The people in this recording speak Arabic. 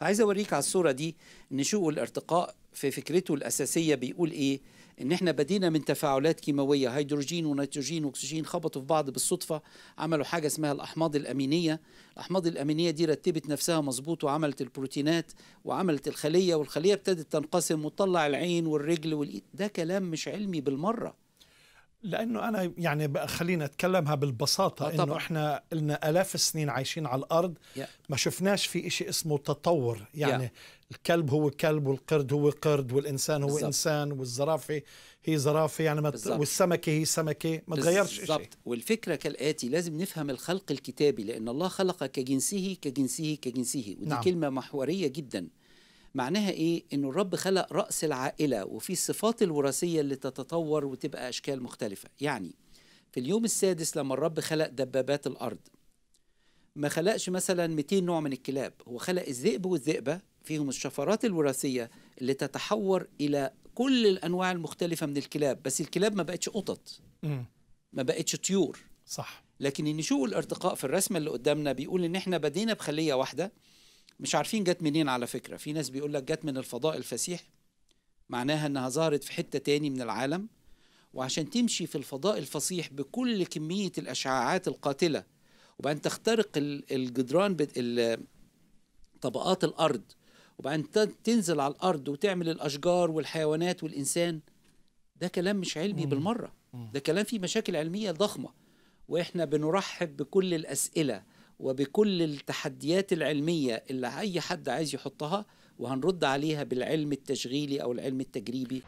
فعايز اوريك على الصوره دي ان شوق الارتقاء في فكرته الاساسيه بيقول ايه ان احنا بدينا من تفاعلات كيماويه هيدروجين ونيتروجين واكسجين خبطوا في بعض بالصدفه عملوا حاجه اسمها الاحماض الامينيه الاحماض الامينيه دي رتبت نفسها مظبوط وعملت البروتينات وعملت الخليه والخليه ابتدت تنقسم وتطلع العين والرجل والايد ده كلام مش علمي بالمره لانه انا يعني خلينا اتكلمها بالبساطه آه، انه احنا لنا الاف السنين عايشين على الارض yeah. ما شفناش في شيء اسمه تطور يعني yeah. الكلب هو كلب والقرد هو قرد والانسان هو بالزبط. انسان والزرافه هي زرافه يعني ما والسمكه هي سمكه ما تغيرش شيء بالضبط والفكره كالاتي لازم نفهم الخلق الكتابي لان الله خلق كجنسه كجنسه كجنسه ودي نعم. كلمه محوريه جدا معناها ايه انه الرب خلق راس العائله وفي الصفات الوراثيه اللي تتطور وتبقى اشكال مختلفه يعني في اليوم السادس لما الرب خلق دبابات الارض ما خلقش مثلا 200 نوع من الكلاب هو خلق الذئب والذئبه فيهم الشفرات الوراثيه اللي تتحور الى كل الانواع المختلفه من الكلاب بس الكلاب ما بقتش قطط ما بقتش طيور صح لكن النشوء والارتقاء في الرسمه اللي قدامنا بيقول ان احنا بدينا بخليه واحده مش عارفين جت منين على فكرة في ناس بيقول لك جت من الفضاء الفسيح معناها انها ظهرت في حتة تاني من العالم وعشان تمشي في الفضاء الفصيح بكل كمية الأشعاعات القاتلة وبعدين تخترق الجدران طبقات الأرض وبعدين تنزل على الأرض وتعمل الأشجار والحيوانات والإنسان ده كلام مش علمي بالمرة ده كلام فيه مشاكل علمية ضخمة وإحنا بنرحب بكل الأسئلة وبكل التحديات العلمية اللي أي حد عايز يحطها وهنرد عليها بالعلم التشغيلي أو العلم التجريبي